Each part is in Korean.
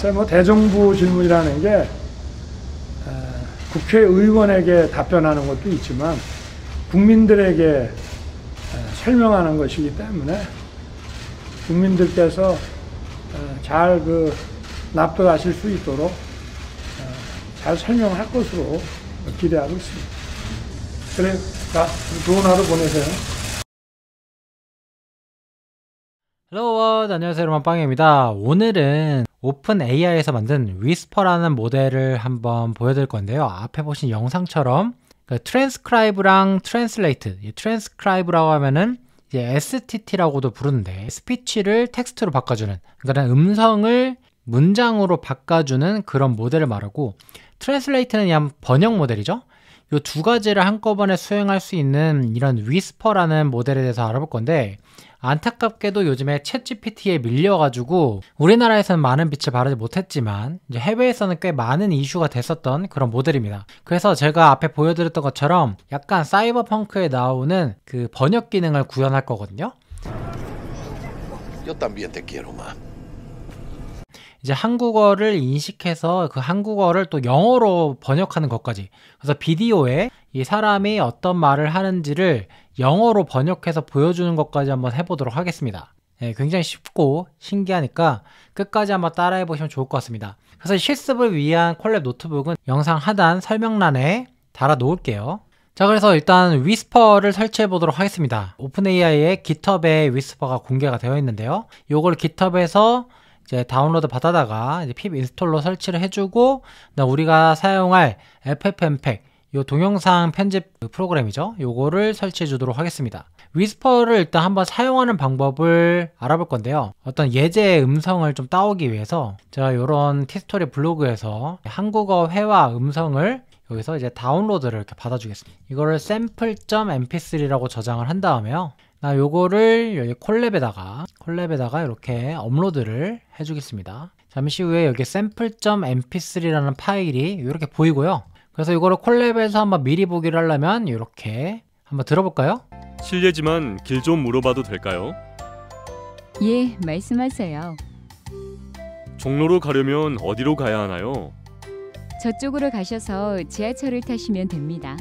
그래뭐 대정부 질문이라는 게 국회의원에게 답변하는 것도 있지만 국민들에게 설명하는 것이기 때문에 국민들께서 잘 그 납득하실 수 있도록 잘 설명할 것으로 기대하고 있습니다. 그래, 자, 좋은 하루 보내세요. 헬로워 안녕하세요 여러분 빵입니다 오늘은 오픈 AI에서 만든 위스퍼라는 모델을 한번 보여드릴 건데요 앞에 보신 영상처럼 그 트랜스크라이브랑 트랜슬레이트 트랜스크라이브라고 하면은 이제 STT라고도 부르는데 스피치를 텍스트로 바꿔주는 그러니까 음성을 문장으로 바꿔주는 그런 모델을 말하고 트랜슬레이트는 약 번역 모델이죠 이 두 가지를 한꺼번에 수행할 수 있는 이런 위스퍼라는 모델에 대해서 알아볼 건데 안타깝게도 요즘에 챗GPT에 밀려가지고 우리나라에서는 많은 빛을 바르지 못했지만 해외에서는 꽤 많은 이슈가 됐었던 그런 모델입니다. 그래서 제가 앞에 보여드렸던 것처럼 약간 사이버펑크에 나오는 그 번역 기능을 구현할 거거든요. Yo también te quiero, ma. 이제 한국어를 인식해서 그 한국어를 또 영어로 번역하는 것까지. 그래서 비디오에 이 사람이 어떤 말을 하는지를 영어로 번역해서 보여주는 것까지 한번 해보도록 하겠습니다. 네, 굉장히 쉽고 신기하니까 끝까지 한번 따라해 보시면 좋을 것 같습니다. 그래서 실습을 위한 콜랩 노트북은 영상 하단 설명란에 달아 놓을게요. 자 그래서 일단 위스퍼를 설치해 보도록 하겠습니다 오픈AI의 GitHub에 위스퍼가 공개가 되어 있는데요 이걸 GitHub에서 이제 다운로드 받아다가 이제 핍 인스톨로 설치를 해주고 우리가 사용할 FFmpeg 요 동영상 편집 프로그램이죠. 요거를 설치해 주도록 하겠습니다. 위스퍼를 일단 한번 사용하는 방법을 알아볼 건데요. 어떤 예제 음성을 좀 따오기 위해서 제가 요런 티스토리 블로그에서 한국어 회화 음성을 여기서 이제 다운로드를 이렇게 받아주겠습니다. 이거를 sample.mp3라고 저장을 한 다음에요. 나 요거를 여기 콜랩에다가 콜랩에다가 이렇게 업로드를 해주겠습니다. 잠시 후에 여기 sample.mp3라는 파일이 이렇게 보이고요. 그래서 이거를 콜랩에서 한번 미리 보기를 하려면 이렇게 한번 들어볼까요? 실례지만 길 좀 물어봐도 될까요? 예, 말씀하세요. 종로로 가려면 어디로 가야 하나요? 저쪽으로 가셔서 지하철을 타시면 됩니다.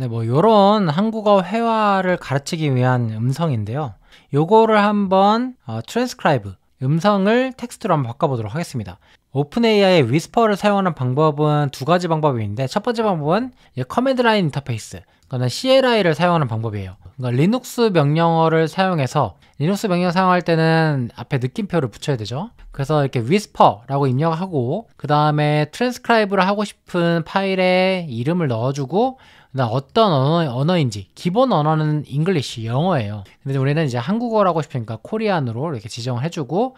네, 뭐 요런 한국어 회화를 가르치기 위한 음성인데요. 요거를 한번 어, 트랜스크라이브 음성을 텍스트로 한번 바꿔보도록 하겠습니다. 오픈 AI의 위스퍼를 사용하는 방법은 두 가지 방법인데첫 번째 방법은 커맨드 라인 인터페이스 그러니까 CLI를 사용하는 방법이에요. 그러니까 리눅스 명령어를 사용해서 리눅스 명령 사용할 때는 앞에 느낌표를 붙여야 되죠. 그래서 이렇게 whisper라고 입력하고 그 다음에 트랜스크라이브를 하고 싶은 파일에 이름을 넣어주고 그다음 어떤 언어, 인지 기본 언어는 잉글리시 영어예요. 근데 우리는 이제 한국어라고 싶으니까 코리안으로 이렇게 지정을 해주고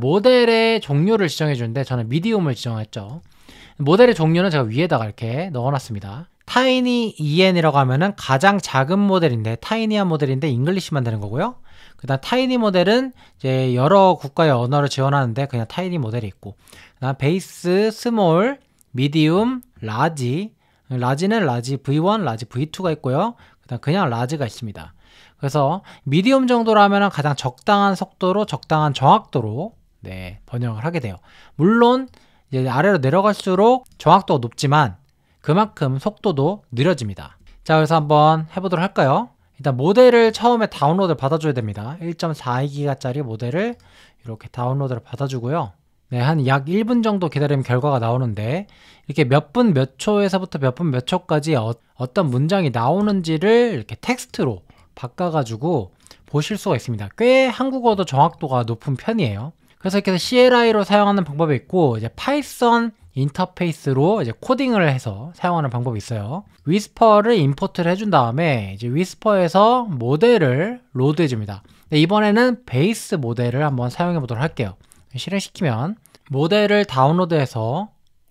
모델의 종류를 지정해 주는데 저는 미디움을 지정했죠. 모델의 종류는 제가 위에다가 이렇게 넣어놨습니다. 타이니 EN이라고 하면은 가장 작은 모델인데 타이니한 모델인데 잉글리시만 되는 거고요. 그다음 타이니 모델은 이제 여러 국가의 언어를 지원하는데 그냥 타이니 모델이 있고 그다음 베이스, 스몰, 미디움, 라지, 라지는 라지 V1, 라지 V2가 있고요. 그다음 그냥 라지가 있습니다. 그래서 미디움 정도라면 가장 적당한 속도로 적당한 정확도로 네, 번역을 하게 돼요. 물론 이제 아래로 내려갈수록 정확도가 높지만 그만큼 속도도 느려집니다. 자, 그래서 한번 해보도록 할까요? 일단 모델을 처음에 다운로드 받아줘야 됩니다. 1.42기가짜리 모델을 이렇게 다운로드를 받아주고요. 네, 한 약 1분 정도 기다리면 결과가 나오는데 이렇게 몇 분 몇 초에서부터 몇 분 몇 초까지 어, 떤 문장이 나오는지를 이렇게 텍스트로 바꿔가지고 보실 수가 있습니다. 꽤 한국어도 정확도가 높은 편이에요. 그래서 이렇게 해서 CLI로 사용하는 방법이 있고 이제 파이썬 인터페이스로 이제 코딩을 해서 사용하는 방법이 있어요. 위스퍼를 임포트를 해준 다음에 이제 위스퍼에서 모델을 로드해 줍니다. 네, 이번에는 베이스 모델을 한번 사용해 보도록 할게요. 실행시키면 모델을 다운로드해서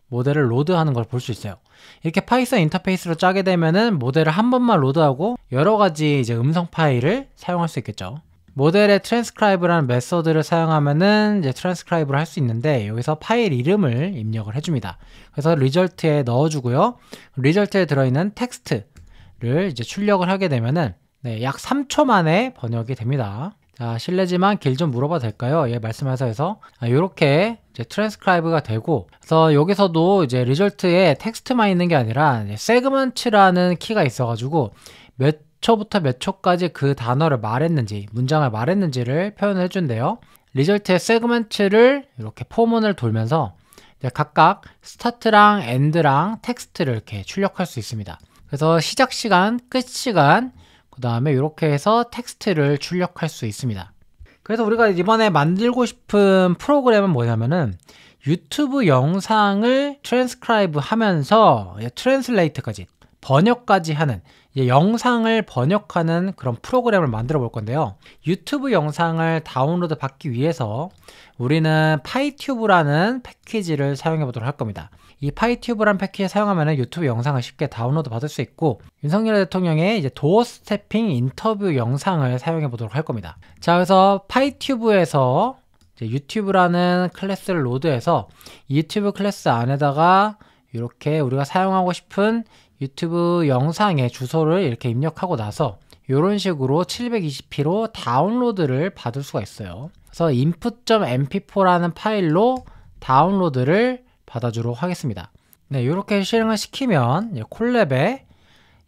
모델을 로드하는 걸 볼 수 있어요. 이렇게 파이썬 인터페이스로 짜게 되면은 모델을 한 번만 로드하고 여러 가지 이제 음성 파일을 사용할 수 있겠죠. 모델의 트랜스크라이브라는 메서드를 사용하면은 이제 트랜스크라이브를 할 수 있는데 여기서 파일 이름을 입력을 해줍니다. 그래서 리절트에 넣어주고요. 리절트에 들어있는 텍스트를 이제 출력을 하게 되면은 네, 약 3초 만에 번역이 됩니다. 자, 실례지만 길 좀 물어봐도 될까요? 예, 말씀하셔서 해서 아, 이렇게 이제 트랜스크라이브가 되고 그래서 여기서도 이제 리절트에 텍스트만 있는 게 아니라 세그먼트라는 키가 있어가지고 몇 초부터 몇 초까지 그 단어를 말했는지, 문장을 말했는지를 표현을 해준대요. 리절트의 세그먼트를 이렇게 포문을 돌면서 각각 스타트랑 엔드랑 텍스트를 이렇게 출력할 수 있습니다. 그래서 시작 시간, 끝 시간, 그 다음에 이렇게 해서 텍스트를 출력할 수 있습니다. 그래서 우리가 이번에 만들고 싶은 프로그램은 뭐냐면은 유튜브 영상을 트랜스크라이브 하면서 트랜슬레이트까지 예, 번역까지 하는 이제 영상을 번역하는 그런 프로그램을 만들어 볼 건데요. 유튜브 영상을 다운로드 받기 위해서 우리는 파이튜브라는 패키지를 사용해 보도록 할 겁니다. 이 파이튜브란 패키지 사용하면 유튜브 영상을 쉽게 다운로드 받을 수 있고 윤석열 대통령의 이제 도어 스태핑 인터뷰 영상을 사용해 보도록 할 겁니다. 자, 그래서 파이튜브에서 유튜브라는 클래스를 로드해서 유튜브 클래스 안에다가 이렇게 우리가 사용하고 싶은 유튜브 영상의 주소를 이렇게 입력하고 나서 이런 식으로 720p로 다운로드를 받을 수가 있어요. 그래서 input.mp4라는 파일로 다운로드를 받아주도록 하겠습니다. 네, 이렇게 실행을 시키면 콜랩에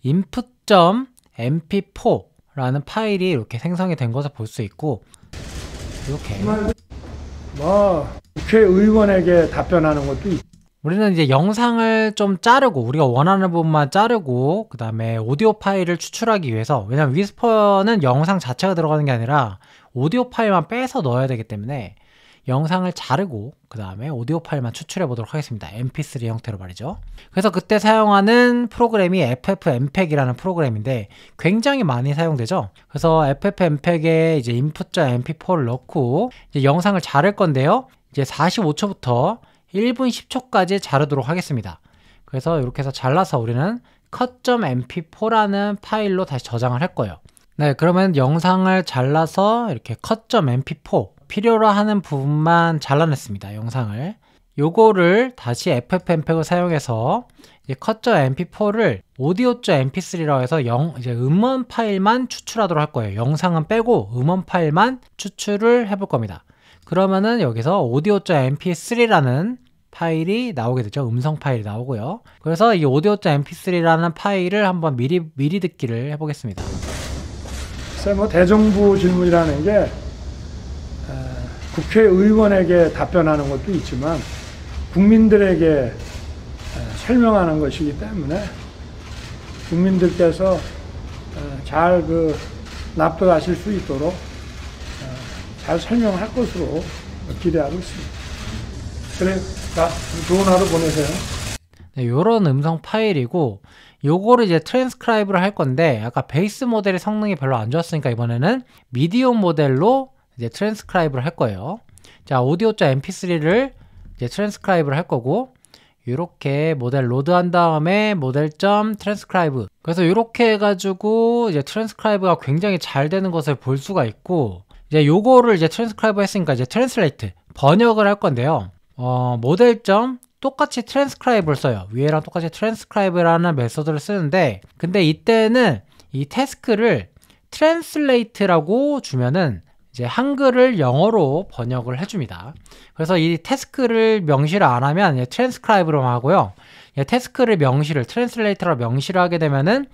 input.mp4라는 파일이 이렇게 생성이 된 것을 볼 수 있고 이렇게 뭐 국회의원에게 답변하는 것도 있... 우리는 이제 영상을 좀 자르고 우리가 원하는 부분만 자르고 그 다음에 오디오 파일을 추출하기 위해서 왜냐면 위스퍼는 영상 자체가 들어가는 게 아니라 오디오 파일만 빼서 넣어야 되기 때문에 영상을 자르고 그 다음에 오디오 파일만 추출해 보도록 하겠습니다 mp3 형태로 말이죠 그래서 그때 사용하는 프로그램이 ffmpeg이라는 프로그램인데 굉장히 많이 사용되죠 그래서 ffmpeg에 이제 input.mp4를 넣고 이제 영상을 자를 건데요 이제 45초부터 1분 10초까지 자르도록 하겠습니다. 그래서 이렇게 해서 잘라서 우리는 cut.mp4라는 파일로 다시 저장을 할거예요 네, 그러면 영상을 잘라서 이렇게 cut.mp4 필요로 하는 부분만 잘라냈습니다. 영상을. 요거를 다시 FFmpeg을 사용해서 이제 cut.mp4를 audio.mp3라고 해서 영, 이제 음원 파일만 추출하도록 할 거예요. 영상은 빼고 음원 파일만 추출을 해볼 겁니다. 그러면은 여기서 audio.mp3라는 파일이 나오게 되죠. 음성 파일이 나오고요. 그래서 이 audio.mp3라는 파일을 한번 미리 미리 듣기를 해보겠습니다. 글쎄 뭐 대정부 질문이라는 게 국회의원에게 답변하는 것도 있지만 국민들에게 설명하는 것이기 때문에 국민들께서 잘 그 납득하실 수 있도록 잘 설명할 것으로 기대하고 있습니다. 그래, 자, 좋은 하루 보내세요. 네, 요런 음성 파일이고, 요거를 이제 트랜스크라이브를 할 건데, 아까 베이스 모델의 성능이 별로 안 좋았으니까 이번에는 미디움 모델로 이제 트랜스크라이브를 할 거예요. 자, 오디오자 mp3를 이제 트랜스크라이브를 할 거고, 이렇게 모델 로드한 다음에 모델점 트랜스크라이브 그래서 이렇게 해가지고 이제 트랜스크라이브가 굉장히 잘 되는 것을 볼 수가 있고 이제 요거를 이제 트랜스크라이브 했으니까 이제 트랜슬레이트 번역을 할 건데요. 어, 모델점 똑같이 트랜스크라이브를 써요. 위에랑 똑같이 트랜스크라이브라는 메소드를 쓰는데 근데 이때는 이 태스크를 트랜슬레이트라고 주면은 이제 한글을 영어로 번역을 해줍니다. 그래서 이 태스크를 명시를 안 하면 트랜스크라이브로만 하고요. 태스크를 명시를 트랜슬레이터로 명시를 하게 되면은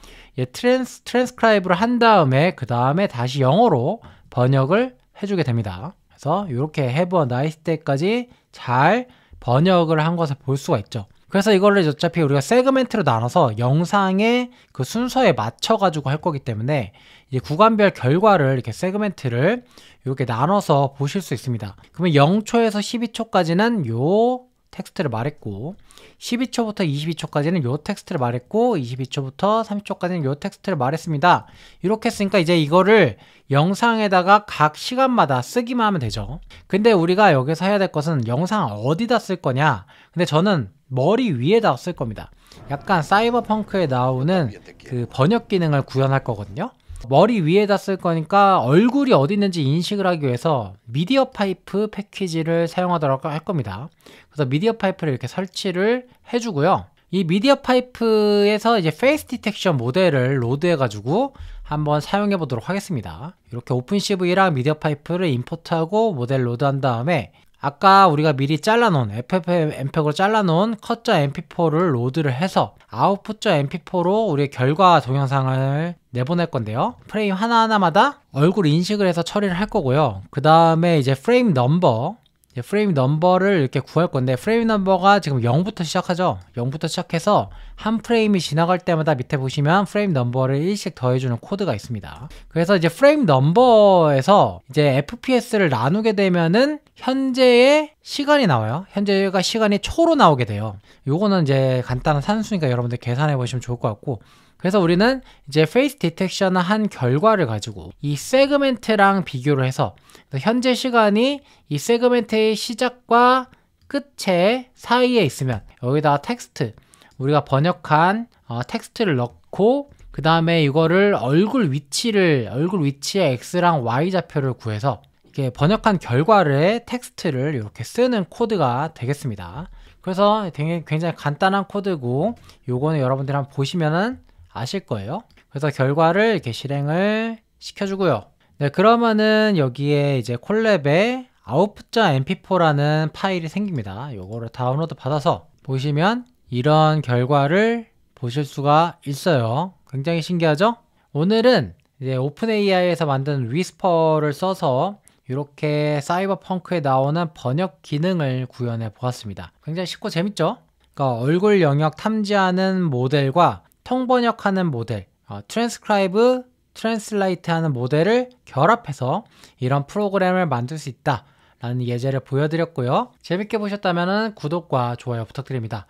트랜스 트랜스크라이브를 한 다음에 그 다음에 다시 영어로 번역을 해주게 됩니다. 그래서 이렇게 have a nice day까지 잘 번역을 한 것을 볼 수가 있죠. 그래서 이거를 어차피 우리가 세그멘트로 나눠서 영상의 그 순서에 맞춰 가지고 할 거기 때문에 이제 구간별 결과를 이렇게 세그멘트를 이렇게 나눠서 보실 수 있습니다. 그러면 0초에서 12초까지는 요 텍스트를 말했고 12초부터 22초까지는 요 텍스트를 말했고 22초부터 30초까지는 요 텍스트를 말했습니다. 이렇게 했으니까 이제 이거를 영상에다가 각 시간마다 쓰기만 하면 되죠. 근데 우리가 여기서 해야 될 것은 영상 어디다 쓸 거냐? 근데 저는 머리 위에다 쓸 겁니다. 약간 사이버펑크에 나오는 그 번역 기능을 구현할 거거든요. 머리 위에다 쓸 거니까 얼굴이 어디 있는지 인식을 하기 위해서 미디어 파이프 패키지를 사용하도록 할 겁니다. 그래서 미디어 파이프를 이렇게 설치를 해주고요. 이 미디어 파이프에서 이제 페이스 디텍션 모델을 로드해가지고 한번 사용해 보도록 하겠습니다. 이렇게 오픈CV랑 미디어 파이프를 임포트하고 모델 로드한 다음에 아까 우리가 미리 잘라놓은 FFmpeg으로 잘라놓은 컷자 mp4를 로드를 해서 아웃풋자 mp4로 우리의 결과 동영상을 내보낼 건데요 프레임 하나하나마다 얼굴 인식을 해서 처리를 할 거고요 그 다음에 이제 프레임 넘버 프레임 넘버를 이렇게 구할 건데 프레임 넘버가 지금 0부터 시작하죠 0부터 시작해서 한 프레임이 지나갈 때마다 밑에 보시면 프레임 넘버를 1씩 더해주는 코드가 있습니다 그래서 이제 프레임 넘버에서 이제 FPS를 나누게 되면은 현재의 시간이 나와요 현재가 시간이 초로 나오게 돼요 요거는 이제 간단한 산수니까 여러분들 계산해 보시면 좋을 것 같고 그래서 우리는 이제 페이스 디텍션을 한 결과를 가지고 이 세그멘트랑 비교를 해서 현재 시간이 이 세그멘트의 시작과 끝에 사이에 있으면 여기다 텍스트 우리가 번역한 어, 텍스트를 넣고 그 다음에 이거를 얼굴 위치를 얼굴 위치의 x랑 y 좌표를 구해서 이렇게 번역한 결과를 텍스트를 이렇게 쓰는 코드가 되겠습니다. 그래서 굉장히 간단한 코드고 요거는 여러분들이 한번 보시면은 아실 거예요. 그래서 결과를 이렇게 실행을 시켜주고요. 네, 그러면은 여기에 이제 콜랩에 output.mp4라는 파일이 생깁니다. 요거를 다운로드 받아서 보시면 이런 결과를 보실 수가 있어요. 굉장히 신기하죠? 오늘은 이제 오픈AI에서 만든 위스퍼를 써서 이렇게 사이버펑크에 나오는 번역 기능을 구현해 보았습니다. 굉장히 쉽고 재밌죠? 그러니까 얼굴 영역 탐지하는 모델과 통번역하는 모델, 어, 트랜스크라이브, 트랜슬레이트하는 모델을 결합해서 이런 프로그램을 만들 수 있다. 라는 예제를 보여드렸고요. 재밌게 보셨다면 구독과 좋아요 부탁드립니다.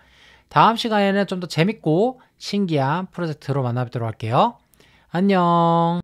다음 시간에는 좀 더 재밌고 신기한 프로젝트로 만나뵙도록 할게요. 안녕!